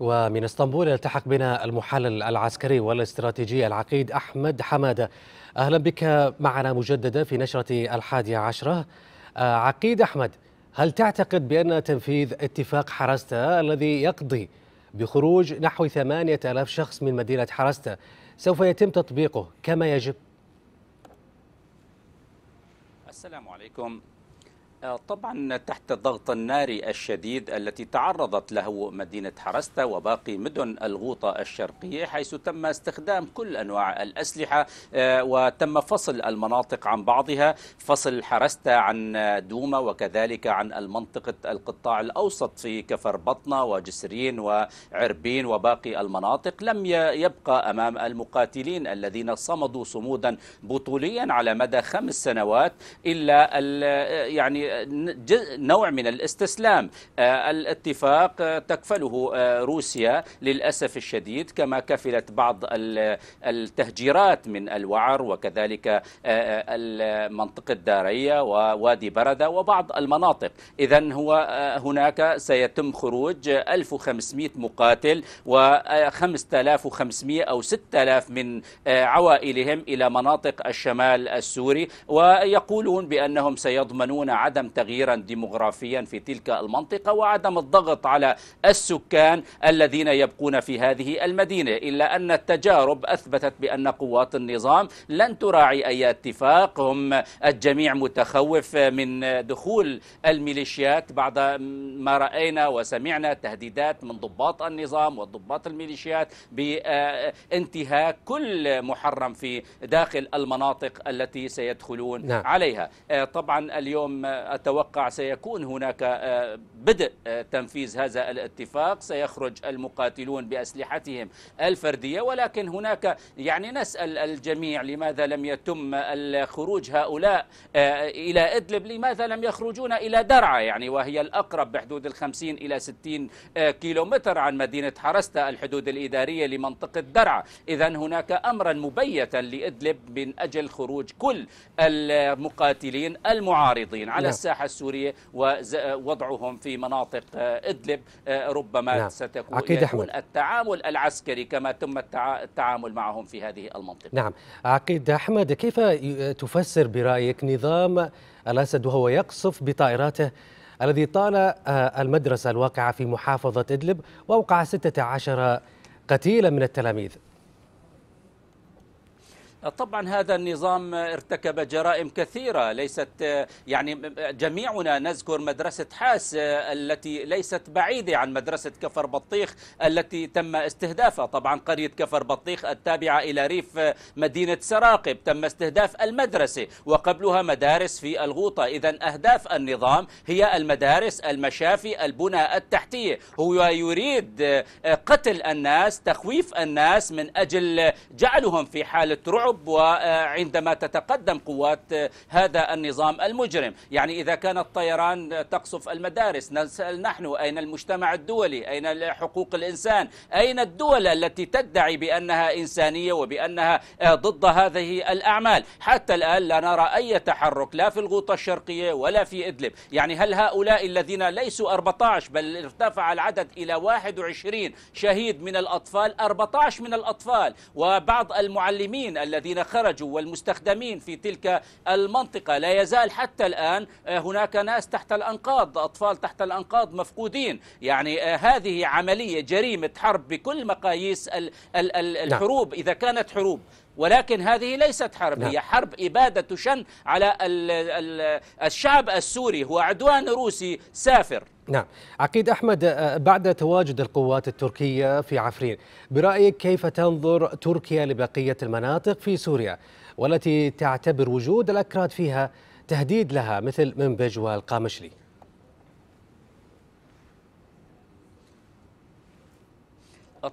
ومن اسطنبول يلتحق بنا المحلل العسكري والاستراتيجي العقيد أحمد حمادة أهلا بك معنا مجددا في نشرة الحادية عشرة آه، عقيد أحمد هل تعتقد بأن تنفيذ اتفاق حرستا الذي يقضي بخروج نحو ثمانية ألاف شخص من مدينة حرستا سوف يتم تطبيقه كما يجب؟ السلام عليكم آه، طبعا تحت الضغط الناري الشديد التي تعرضت له مدينة حرستا وباقي مدن الغوطة الشرقية حيث تم استخدام كل أنواع الأسلحة آه، وتم فصل المناطق عن بعضها فصل حرستا عن دوما وكذلك عن المنطقة القطاع الأوسط في كفر بطنة وجسرين وعربين وباقي المناطق لم يبقى أمام المقاتلين الذين صمدوا صمودا بطوليا على مدى خمس سنوات إلا يعني نوع من الاستسلام آه، الاتفاق آه، تكفله آه، روسيا للأسف الشديد كما كفلت بعض التهجيرات من الوعر وكذلك منطقة دارية ووادي بردة وبعض المناطق إذا هو هناك سيتم خروج 1500 مقاتل و5500 أو 6000 من عوائلهم إلى مناطق الشمال السوري ويقولون بأنهم سيضمنون عدم عدم تغييرا ديموغرافيا في تلك المنطقة وعدم الضغط على السكان الذين يبقون في هذه المدينة إلا أن التجارب أثبتت بأن قوات النظام لن تراعي أي اتفاق هم الجميع متخوف من دخول الميليشيات بعد ما رأينا وسمعنا تهديدات من ضباط النظام وضباط الميليشيات بانتهاك كل محرم في داخل المناطق التي سيدخلون نعم. عليها طبعا اليوم أتوقع سيكون هناك آه، بدء آه، تنفيذ هذا الاتفاق سيخرج المقاتلون بأسلحتهم الفردية ولكن هناك يعني نسأل الجميع لماذا لم يتم الخروج هؤلاء آه، إلى إدلب لماذا لم يخرجون إلى درعا يعني وهي الأقرب بحدود الخمسين إلى ستين كيلومتر عن مدينة حرستة الحدود الإدارية لمنطقة درعا إذا هناك أمرا مبيتا لإدلب من أجل خروج كل المقاتلين المعارضين على نعم. الساحة السورية ووضعهم في مناطق آه، إدلب آه، ربما نعم. ستكون أكيد يكون التعامل العسكري كما تم التعامل معهم في هذه المنطقة نعم عقيد أحمد كيف تفسر برأيك نظام الأسد وهو يقصف بطائراته الذي طال آه، المدرسة الواقعة في محافظة إدلب وأوقع 16 قتيلا من التلاميذ طبعا هذا النظام ارتكب جرائم كثيرة ليست يعني جميعنا نذكر مدرسة حاس التي ليست بعيدة عن مدرسة كفر بطيخ التي تم استهدافها طبعا قرية كفر بطيخ التابعة إلى ريف مدينة سراقب تم استهداف المدرسة وقبلها مدارس في الغوطة إذا أهداف النظام هي المدارس المشافي البنى التحتية هو يريد آه، قتل الناس تخويف الناس من أجل جعلهم في حالة رعب الحرب وعندما تتقدم قوات هذا النظام المجرم يعني إذا كان الطيران تقصف المدارس نسأل نحن أين المجتمع الدولي أين حقوق الإنسان أين الدول التي تدعي بأنها إنسانية وبأنها ضد هذه الأعمال حتى الآن لا نرى أي تحرك لا في الغوطة الشرقية ولا في إدلب يعني هل هؤلاء الذين ليسوا 14 بل ارتفع العدد إلى 21 شهيد من الأطفال 14 من الأطفال وبعض المعلمين الذين الذين خرجوا والمستخدمين في تلك المنطقة لا يزال حتى الآن آه، هناك ناس تحت الأنقاض أطفال تحت الأنقاض مفقودين يعني آه، هذه عملية جريمة حرب بكل مقاييس نعم. الحروب إذا كانت حروب ولكن هذه ليست حرب نعم. هي حرب إبادة تشن على الشعب السوري هو عدوان روسي سافر نعم عقيد أحمد آه، بعد تواجد القوات التركية في عفرين برأيك كيف تنظر تركيا لبقية المناطق في سوريا والتي تعتبر وجود الأكراد فيها تهديد لها مثل منبج والقامشلي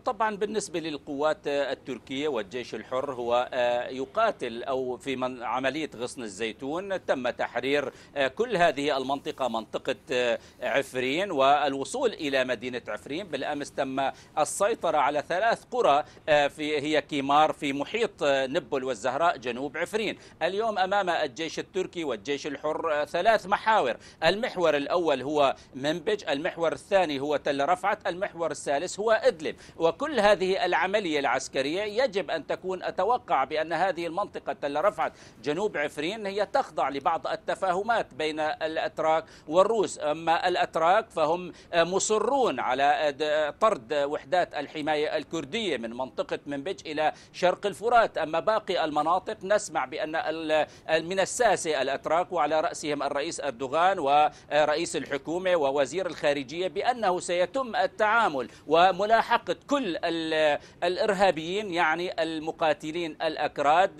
طبعا بالنسبة للقوات التركية والجيش الحر هو آه، يقاتل أو في من عملية غصن الزيتون تم تحرير آه، كل هذه المنطقة منطقة آه، عفرين والوصول إلى مدينة عفرين بالأمس تم السيطرة على ثلاث قرى في هي كيمار في محيط نبل والزهراء جنوب عفرين اليوم أمام الجيش التركي والجيش الحر ثلاث محاور المحور الأول هو منبج المحور الثاني هو تل رفعت المحور الثالث هو إدلب وكل هذه العملية العسكرية يجب أن تكون أتوقع بأن هذه المنطقة التي رفعت جنوب عفرين هي تخضع لبعض التفاهمات بين الأتراك والروس أما الأتراك فهم مصرون على طرد وحدات الحماية الكردية من منطقة منبج إلى شرق الفرات أما باقي المناطق نسمع بأن من الساسة الأتراك وعلى رأسهم الرئيس أردوغان ورئيس الحكومة ووزير الخارجية بأنه سيتم التعامل وملاحقة كل الارهابيين يعني المقاتلين الاكراد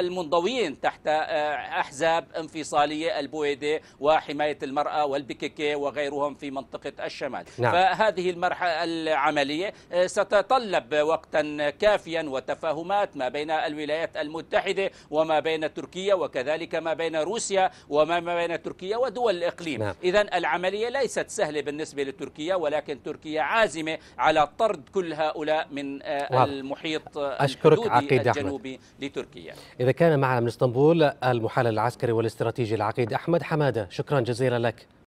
المنضويين تحت آه، احزاب انفصاليه البويدي وحمايه المراه والبككه وغيرهم في منطقه الشمال نعم. فهذه المرحله العمليه آه، ستتطلب وقتا كافيا وتفاهمات ما بين الولايات المتحده وما بين تركيا وكذلك ما بين روسيا وما بين تركيا ودول الاقليم نعم. اذا العمليه ليست سهله بالنسبه لتركيا ولكن تركيا عازمه القادمة على طرد كل هؤلاء من آه، المحيط آه، أشكرك عقيد الجنوبي أحمد. لتركيا إذا كان معنا من اسطنبول المحلل العسكري والاستراتيجي العقيد أحمد حمادة شكرا جزيلا لك